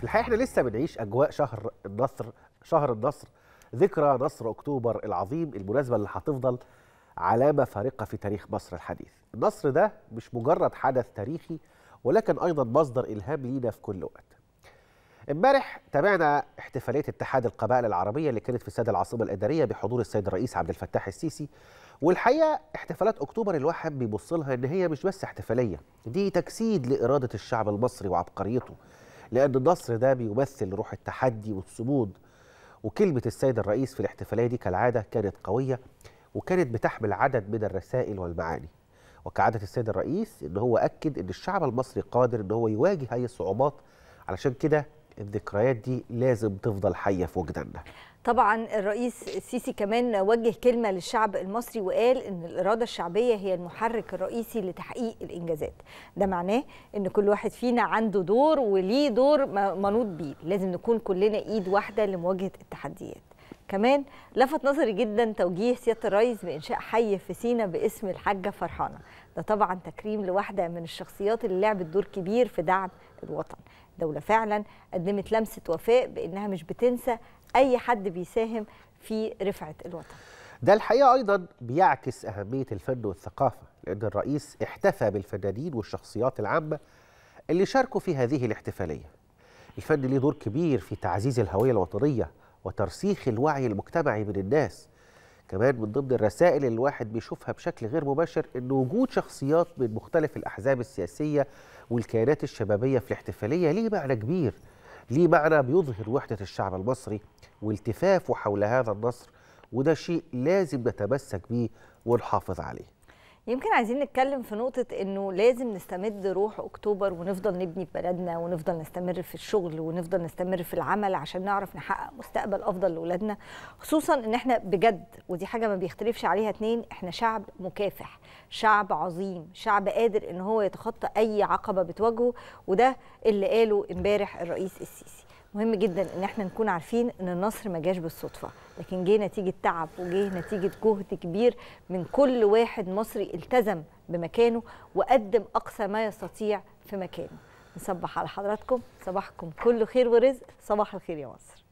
في الحقيقه احنا لسه بنعيش اجواء شهر النصر شهر النصر ذكرى نصر اكتوبر العظيم المناسبه اللي هتفضل علامه فارقه في تاريخ مصر الحديث النصر ده مش مجرد حدث تاريخي ولكن ايضا مصدر الهام لينا في كل وقت امبارح تابعنا احتفاليه اتحاد القبائل العربيه اللي كانت في استاد العاصمه الاداريه بحضور السيد الرئيس عبد الفتاح السيسي والحقيقه احتفالات اكتوبر الواحد بيبص لها ان هي مش بس احتفاليه دي تجسيد لاراده الشعب المصري وعبقريته لأن النصر ده بيمثل روح التحدي والصمود وكلمة السيد الرئيس في الاحتفالية دي كالعادة كانت قوية وكانت بتحمل عدد من الرسائل والمعاني وكعادة السيد الرئيس إن هو أكد إن الشعب المصري قادر إن هو يواجه هاي الصعوبات علشان كده الذكريات دي لازم تفضل حيه في وجداننا طبعا الرئيس السيسي كمان وجه كلمه للشعب المصري وقال ان الاراده الشعبيه هي المحرك الرئيسي لتحقيق الانجازات ده معناه ان كل واحد فينا عنده دور وليه دور منوط بيه لازم نكون كلنا ايد واحده لمواجهه التحديات كمان لفت نظري جدا توجيه سياده الرئيس بانشاء حي في سينا باسم الحاجه فرحانه ده طبعا تكريم لواحده من الشخصيات اللي لعبت دور كبير في دعم الوطن الدوله فعلا قدمت لمسه وفاء بانها مش بتنسى اي حد بيساهم في رفعه الوطن ده الحقيقه ايضا بيعكس اهميه الفن والثقافه لان الرئيس احتفى بالفنانين والشخصيات العامه اللي شاركوا في هذه الاحتفاليه الفن ليه دور كبير في تعزيز الهويه الوطنيه وترسيخ الوعي المجتمعي من الناس كمان من ضمن الرسائل اللي الواحد بيشوفها بشكل غير مباشر ان وجود شخصيات من مختلف الاحزاب السياسيه والكيانات الشبابيه في الاحتفاليه ليه معنى كبير ليه معنى بيظهر وحده الشعب المصري والتفافه حول هذا النصر وده شيء لازم نتمسك بيه ونحافظ عليه يمكن عايزين نتكلم في نقطة إنه لازم نستمد روح أكتوبر ونفضل نبني في بلدنا ونفضل نستمر في الشغل ونفضل نستمر في العمل عشان نعرف نحقق مستقبل أفضل لأولادنا خصوصا إن إحنا بجد ودي حاجة ما بيختلفش عليها اتنين إحنا شعب مكافح شعب عظيم شعب قادر إن هو يتخطى أي عقبة بتواجهه وده اللي قاله إمبارح الرئيس السيسي مهم جدا ان احنا نكون عارفين ان النصر ما جاش بالصدفه لكن جه نتيجه تعب وجه نتيجه جهد كبير من كل واحد مصري التزم بمكانه وقدم اقصى ما يستطيع في مكانه نصبح على حضراتكم صباحكم كله خير ورزق صباح الخير يا مصر